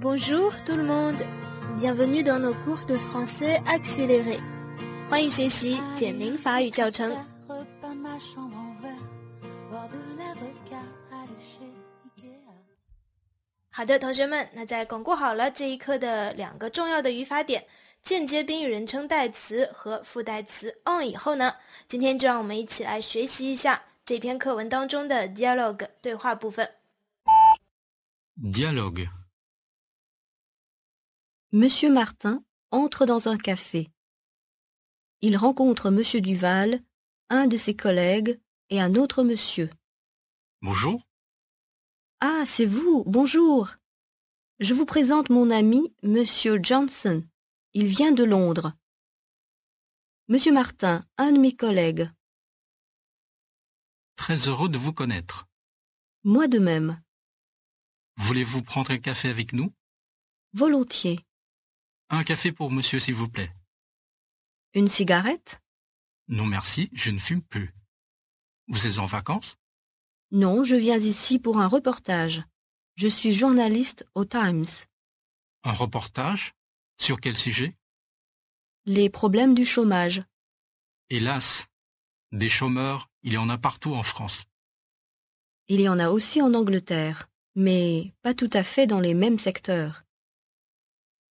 Bonjour tout le monde, bienvenue dans nos cours de français accéléré. 欢迎学习简明法语教程。好的，同学们，那在巩固好了这一课的两个重要的语法点——间接宾语人称代词和副代词 on 以后呢，今天就让我们一起来学习一下这篇课文当中的 dialogue 对话部分。dialogue Monsieur Martin entre dans un café. Il rencontre Monsieur Duval, un de ses collègues et un autre monsieur. Bonjour. Ah, c'est vous, bonjour. Je vous présente mon ami, Monsieur Johnson. Il vient de Londres. Monsieur Martin, un de mes collègues. Très heureux de vous connaître. Moi de même. Voulez-vous prendre un café avec nous Volontiers. Un café pour monsieur, s'il vous plaît. Une cigarette Non, merci, je ne fume plus. Vous êtes en vacances Non, je viens ici pour un reportage. Je suis journaliste au Times. Un reportage Sur quel sujet Les problèmes du chômage. Hélas, des chômeurs, il y en a partout en France. Il y en a aussi en Angleterre, mais pas tout à fait dans les mêmes secteurs.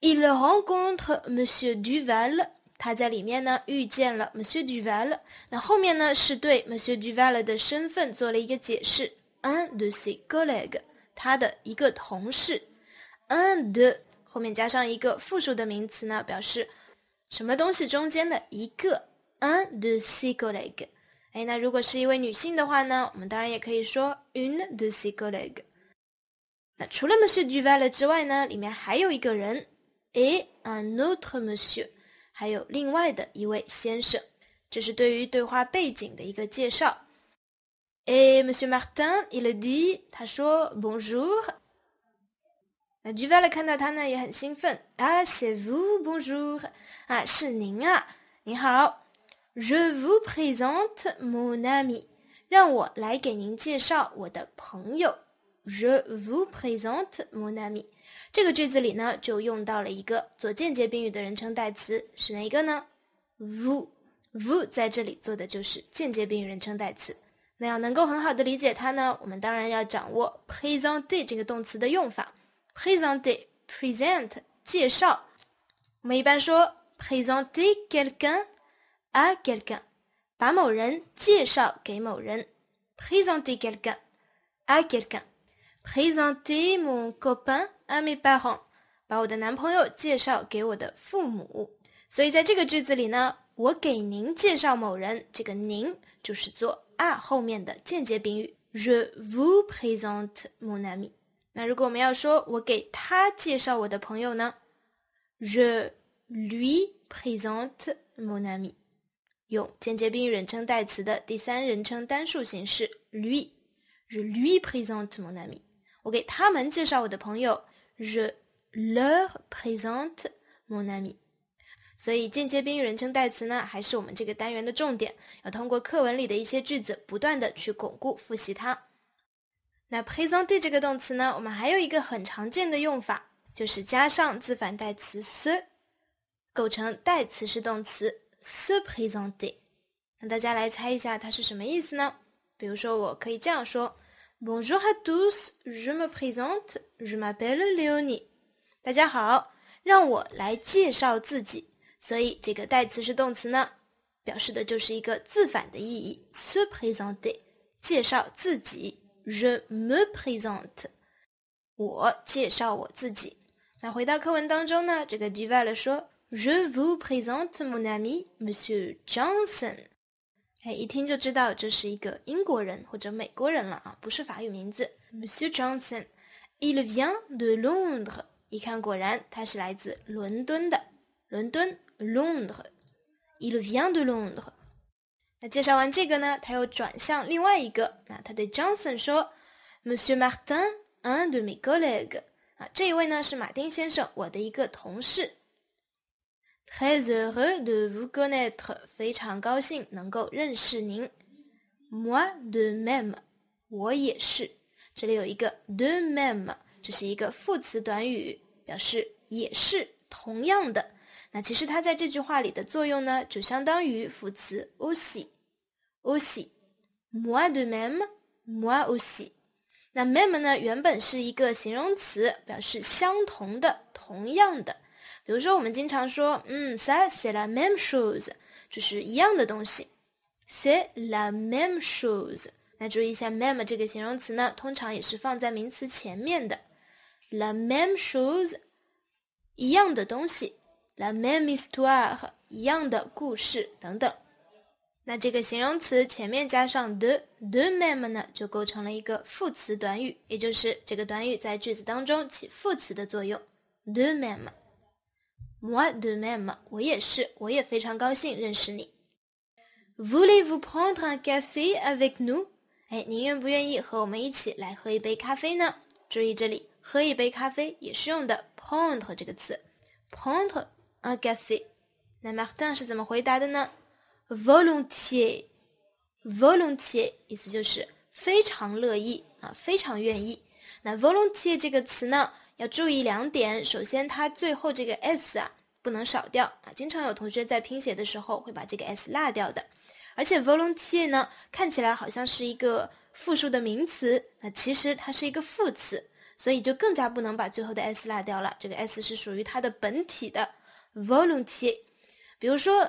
Il Duval，rencontre Monsieur 他在里面呢遇见了 Monsieur Duval。那后面呢是对 Monsieur Duval 的身份做了一个解释，un l u c e c o l l e g u e 他的一个同事，un de 后面加上一个复数的名词呢表示什么东西中间的一个，un l u c e c o l l e g u e 哎，那如果是一位女性的话呢，我们当然也可以说 une l s c e c o l l e g u e 那除了 Monsieur Duval 之外呢，里面还有一个人。et un autre monsieur，还有另外的一位先生。这是对于对话背景的一个介绍。Et Monsieur Martin, il dit，他说 Bonjour。那 Duval 看到他呢，也很兴奋。Ah, c'est vous, je vous présente mon ami。让我来给您介绍我的朋友。Je vous présente mon ami。这个句子里呢，就用到了一个做间接宾语的人称代词，是哪一个呢 v u s v u 在这里做的就是间接宾语人称代词。那要能够很好的理解它呢，我们当然要掌握 p r e s e n t day 这个动词的用法。p r e s e n t day p r e s e n t 介绍。我们一般说 p r e s e n t e r quelqu'un à quelqu'un，把某人介绍给某人。p r e s e n t e r quelqu'un à q u e l q u u n p r e s e n t day mon copain。阿 m 巴 p a e 把我的男朋友介绍给我的父母。所以在这个句子里呢，我给您介绍某人，这个“您”就是做啊后面的间接宾语。Je vous présente mon ami。那如果我们要说，我给他介绍我的朋友呢？Je lui présente mon ami。用间接宾语人称代词的第三人称单数形式，lui。Je lui présente mon ami。我给他们介绍我的朋友。Je leur présente mon ami。所以间接宾语人称代词呢，还是我们这个单元的重点，要通过课文里的一些句子，不断的去巩固复习它。那 p r é s e n t e 这个动词呢，我们还有一个很常见的用法，就是加上自反代词 se，构成代词式动词 se p r é s e n t e 那大家来猜一下它是什么意思呢？比如说我可以这样说。Bonjour à tous, je me présente, je m'appelle Leoni。大家好，让我来介绍自己。所以这个代词是动词呢，表示的就是一个自反的意义。Se présenter，介绍自己。Je me présente，我介绍我自己。那回到课文当中呢，这个 Duval 说：Je vous présente mon ami Monsieur Johnson。哎，一听就知道这是一个英国人或者美国人了啊，不是法语名字。Monsieur Johnson, il vient de Londres。一看果然，他是来自伦敦的。伦敦，Londres。Il vient de Londres。那介绍完这个呢，他又转向另外一个。那他对 Johnson 说：“Monsieur Martin, un de mes collègues。”啊，这一位呢是马丁先生，我的一个同事。Très heureux de vous connaître，非常高兴能够认识您。Moi, le même，我也是。这里有一个 le même，这是一个副词短语，表示也是同样的。那其实它在这句话里的作用呢，就相当于副词 aussi。aussi。Moi, le même, moi aussi。那 même 呢，原本是一个形容词，表示相同的、同样的。比如说，我们经常说，嗯，sa se la memes h o e s 就是一样的东西。se la memes h o e s 那注意一下，mem 这个形容词呢，通常也是放在名词前面的。la memes h o e s 一样的东西。la meme histoire，一样的故事等等。那这个形容词前面加上 the the meme 呢，就构成了一个副词短语，也就是这个短语在句子当中起副词的作用。the meme。moi de même，我也是，我也非常高兴认识你。Voulez-vous prendre un café avec nous？哎，您愿不愿意和我们一起来喝一杯咖啡呢？注意这里，喝一杯咖啡也是用的 prendre 这个词。prendre un café。那 Martin 是怎么回答的呢？Volontiers，volontiers，意思就是非常乐意啊，非常愿意。那 volontiers 这个词呢？要注意两点，首先，它最后这个 s 啊不能少掉啊，经常有同学在拼写的时候会把这个 s 落掉的。而且 v o l u n t e e r 呢，看起来好像是一个复数的名词，那其实它是一个副词，所以就更加不能把最后的 s 落掉了。这个 s 是属于它的本体的 v o l u n t e e r 比如说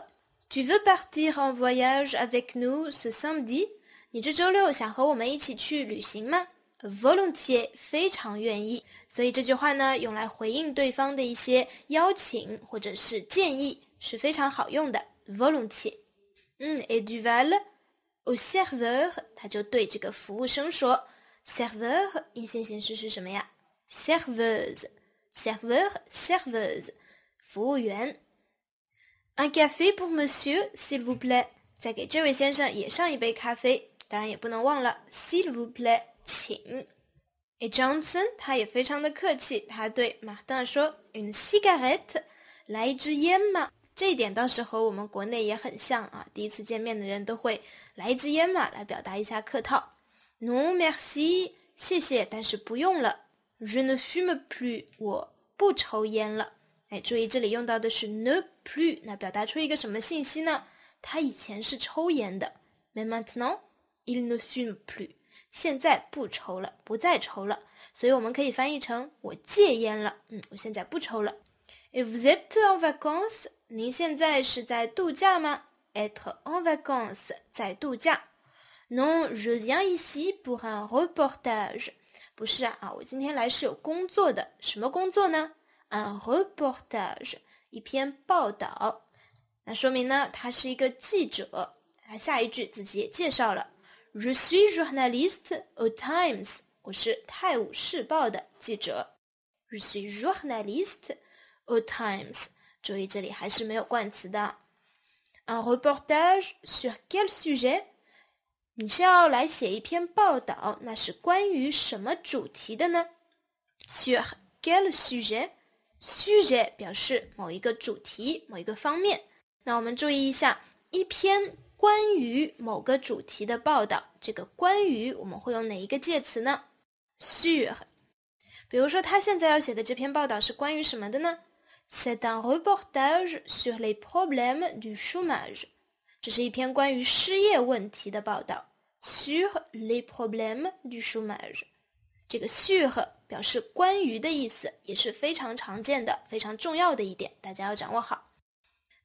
，Tu veux partir en voyage avec nous ce samedi？你这周六想和我们一起去旅行吗 v o l u n t e e r 非常愿意。所以这句话呢，用来回应对方的一些邀请或者是建议，是非常好用的。Volunteer，嗯 é d u v a l r d s e r v e u r 他就对这个服务生说 s e r v e u r i n 形式是什么呀？Serveurs，serveur，serveuses，服务员。Un café pour monsieur, s'il vous plaît，再给这位先生也上一杯咖啡。当然也不能忘了，s'il vous plaît，请。诶 j o h n s o n 他也非常的客气，他对马旦说：“Une cigarette，来一支烟吗？”这一点倒是和我们国内也很像啊。第一次见面的人都会来一支烟嘛，来表达一下客套。n o merci，谢谢，但是不用了。Je ne fume plus，我不抽烟了。哎，注意这里用到的是 ne plus，那表达出一个什么信息呢？他以前是抽烟的。Mais maintenant，il ne fume plus。现在不抽了，不再抽了，所以我们可以翻译成“我戒烟了”。嗯，我现在不抽了。If that o v a c o c e s 您现在是在度假吗 a t o e en vacances，在度假。Non，je viens ici pour un reportage。不是啊我今天来是有工作的。什么工作呢？un reportage，一篇报道。那说明呢，他是一个记者。那下一句自己也介绍了。Je suis journaliste au Times，我是《泰晤士报》的记者。Je suis journaliste au Times，注意这里还是没有冠词的。Un reportage sur quel sujet？你是要来写一篇报道，那是关于什么主题的呢？Sur quel sujet？Sujet 表示某一个主题，某一个方面。那我们注意一下，一篇。关于某个主题的报道，这个关于我们会用哪一个介词呢？sur。比如说，他现在要写的这篇报道是关于什么的呢？C'est un reportage sur les problèmes du chômage。这是一篇关于失业问题的报道。sur les problèmes du chômage。这个 sur 表示关于的意思，也是非常常见的，非常重要的一点，大家要掌握好。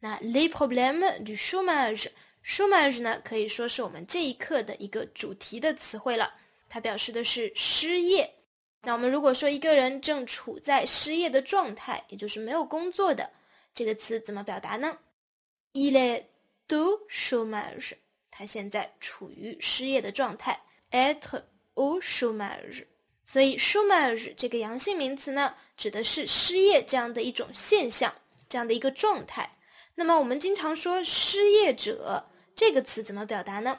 那 les problèmes du chômage。s h u m a g e 呢，可以说是我们这一课的一个主题的词汇了。它表示的是失业。那我们如果说一个人正处在失业的状态，也就是没有工作的，这个词怎么表达呢？Il est au h o m a g e 他现在处于失业的状态。a t au shoumage，所以 shoumage 这个阳性名词呢，指的是失业这样的一种现象，这样的一个状态。那么我们经常说失业者。这个词怎么表达呢？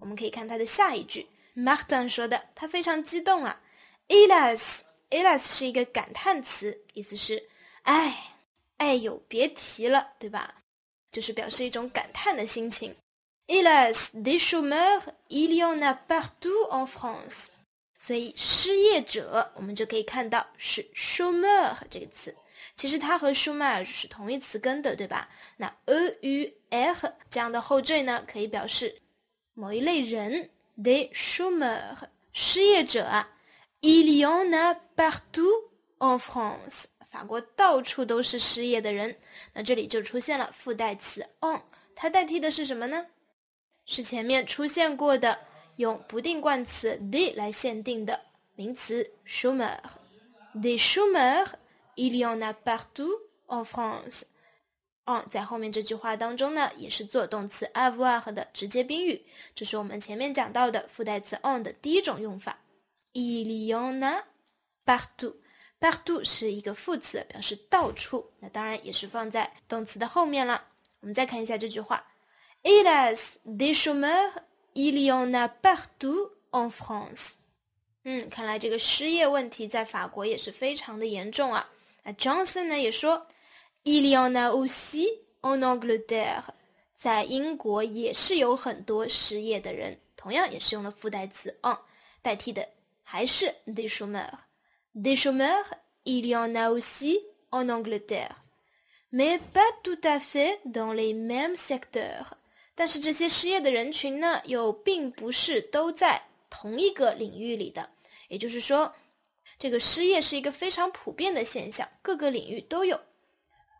我们可以看它的下一句，Martin 说的，他非常激动啊。Elas，elas 是一个感叹词，意思是“哎，哎呦，别提了”，对吧？就是表示一种感叹的心情。Elas des chômeurs, il y en a partout en France。所以失业者，我们就可以看到是 c h ô m e u r 这个词。其实它和 schumer 是同一词根的，对吧？那 a 与 f 这样的后缀呢，可以表示某一类人。the schumer 失业者。Il y en a partout en France，法国到处都是失业的人。那这里就出现了复代词 on，它代替的是什么呢？是前面出现过的，用不定冠词 the 来限定的名词 schumer。the schumer Iliana partout en France，on 在后面这句话当中呢，也是做动词 avoir 的直接宾语。这是我们前面讲到的副代词 on 的第一种用法。Iliana partout，partout 是一个副词，表示到处。那当然也是放在动词的后面了。我们再看一下这句话：Ilas des chômeurs，Iliana partout en France。嗯，看来这个失业问题在法国也是非常的严重啊。那 Johnson 呢也说，Il y en a aussi en Angleterre，在英国也是有很多失业的人，同样也是用了复代词 on 代替的，还是 des chômeurs，des chômeurs Il y en a aussi en Angleterre，mais pas tout à fait dans les même secteurs。但是这些失业的人群呢，又并不是都在同一个领域里的，也就是说。这个失业是一个非常普遍的现象，各个领域都有。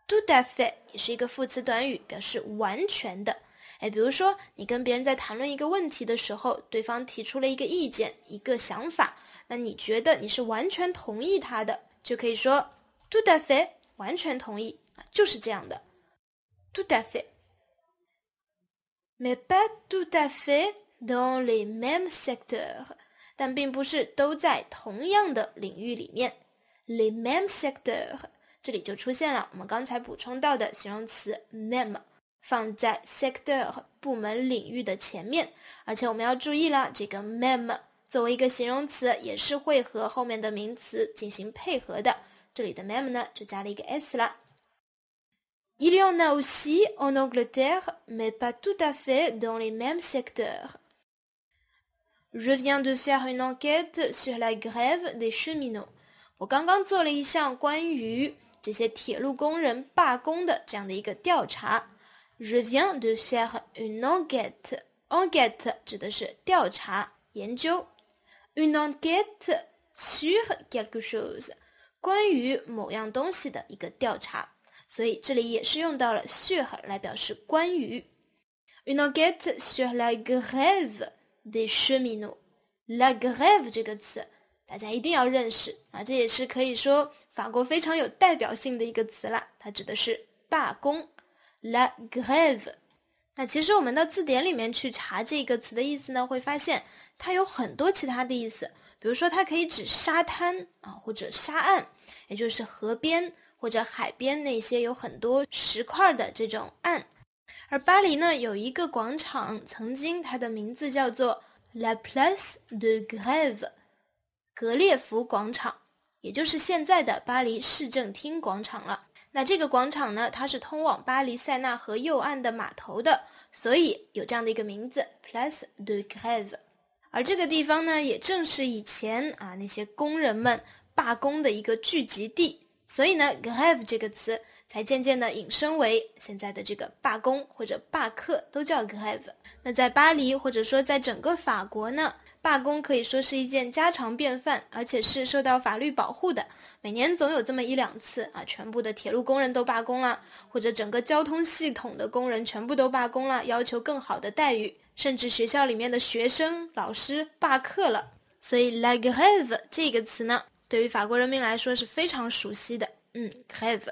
tout à f e i 也是一个副词短语，表示完全的。哎，比如说你跟别人在谈论一个问题的时候，对方提出了一个意见、一个想法，那你觉得你是完全同意他的，就可以说 tout à f e i 完全同意啊，就是这样的。tout à f e i Mais pas tout à f e i dans les mêmes secteurs. 但并不是都在同样的领域里面。l e même s e c t e u r 这里就出现了我们刚才补充到的形容词 “mem”，放在 sector 部门领域的前面。而且我们要注意了，这个 “mem” 作为一个形容词，也是会和后面的名词进行配合的。这里的 “mem” 呢，就加了一个 “s” 了。Il y en a aussi en Angleterre, mais pas tout à fait dans les mêmes secteurs. Je viens de faire une enquête sur la grève des cheminots. Je viens de faire une enquête. Enquête une enquête sur quelque chose，关于某样东西的一个调查。所以这里也是用到了 sur une enquête sur la grève。de cheminot，la grève 这个词，大家一定要认识啊！这也是可以说法国非常有代表性的一个词了。它指的是罢工，la grève。那其实我们到字典里面去查这个词的意思呢，会发现它有很多其他的意思。比如说，它可以指沙滩啊，或者沙岸，也就是河边或者海边那些有很多石块的这种岸。而巴黎呢，有一个广场，曾经它的名字叫做 La Place d e Greve，格列夫广场，也就是现在的巴黎市政厅广场了。那这个广场呢，它是通往巴黎塞纳河右岸的码头的，所以有这样的一个名字 Place d e Greve。而这个地方呢，也正是以前啊那些工人们罢工的一个聚集地，所以呢 Greve 这个词。才渐渐的引申为现在的这个罢工或者罢课都叫 g r a v e 那在巴黎或者说在整个法国呢，罢工可以说是一件家常便饭，而且是受到法律保护的。每年总有这么一两次啊，全部的铁路工人都罢工了，或者整个交通系统的工人全部都罢工了，要求更好的待遇，甚至学校里面的学生老师罢课了。所以 like g r a v e 这个词呢，对于法国人民来说是非常熟悉的。嗯，greve。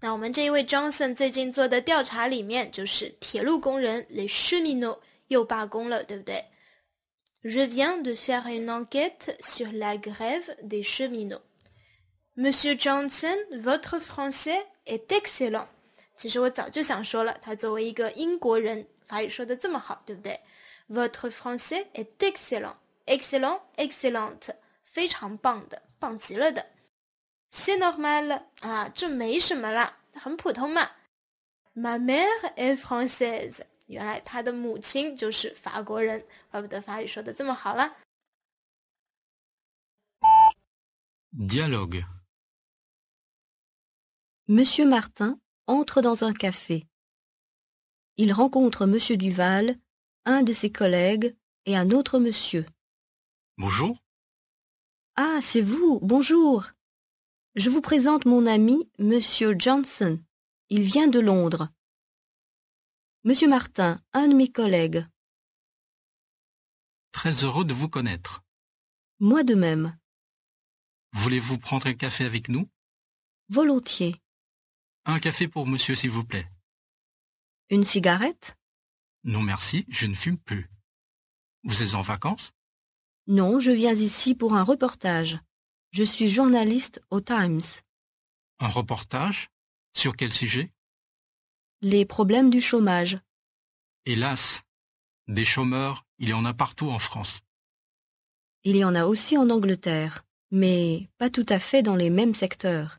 那我们这一位 Johnson 最近做的调查里面，就是铁路工人 Les Cheminots 又罢工了，对不对？Rien de faire une enquête sur la grève des cheminots. Monsieur Johnson, votre français est excellent. 其实我早就想说了，他作为一个英国人，法语说的这么好，对不对？Votre français est excellent, excellent, excellent, 非常棒的，棒极了的。C'est normal. Ah, Ma mère est française. Dialogue Monsieur Martin entre dans un café. Il rencontre Monsieur Duval, un de ses collègues et un autre monsieur. Bonjour. Ah, c'est vous, bonjour. Je vous présente mon ami, Monsieur Johnson. Il vient de Londres. Monsieur Martin, un de mes collègues. Très heureux de vous connaître. Moi de même. Voulez-vous prendre un café avec nous Volontiers. Un café pour monsieur, s'il vous plaît. Une cigarette Non, merci, je ne fume plus. Vous êtes en vacances Non, je viens ici pour un reportage. Je suis journaliste au Times. Un reportage Sur quel sujet Les problèmes du chômage. Hélas, des chômeurs, il y en a partout en France. Il y en a aussi en Angleterre, mais pas tout à fait dans les mêmes secteurs.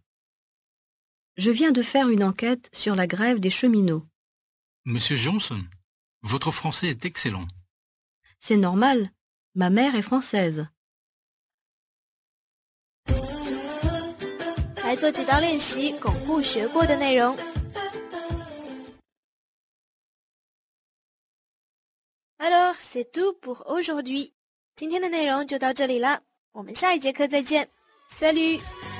Je viens de faire une enquête sur la grève des cheminots. Monsieur Johnson, votre français est excellent. C'est normal, ma mère est française. 做几道练习，巩固学过的内容。Hello, c'est tout pour aujourd'hui。今天的内容就到这里了，我们下一节课再见。Salut。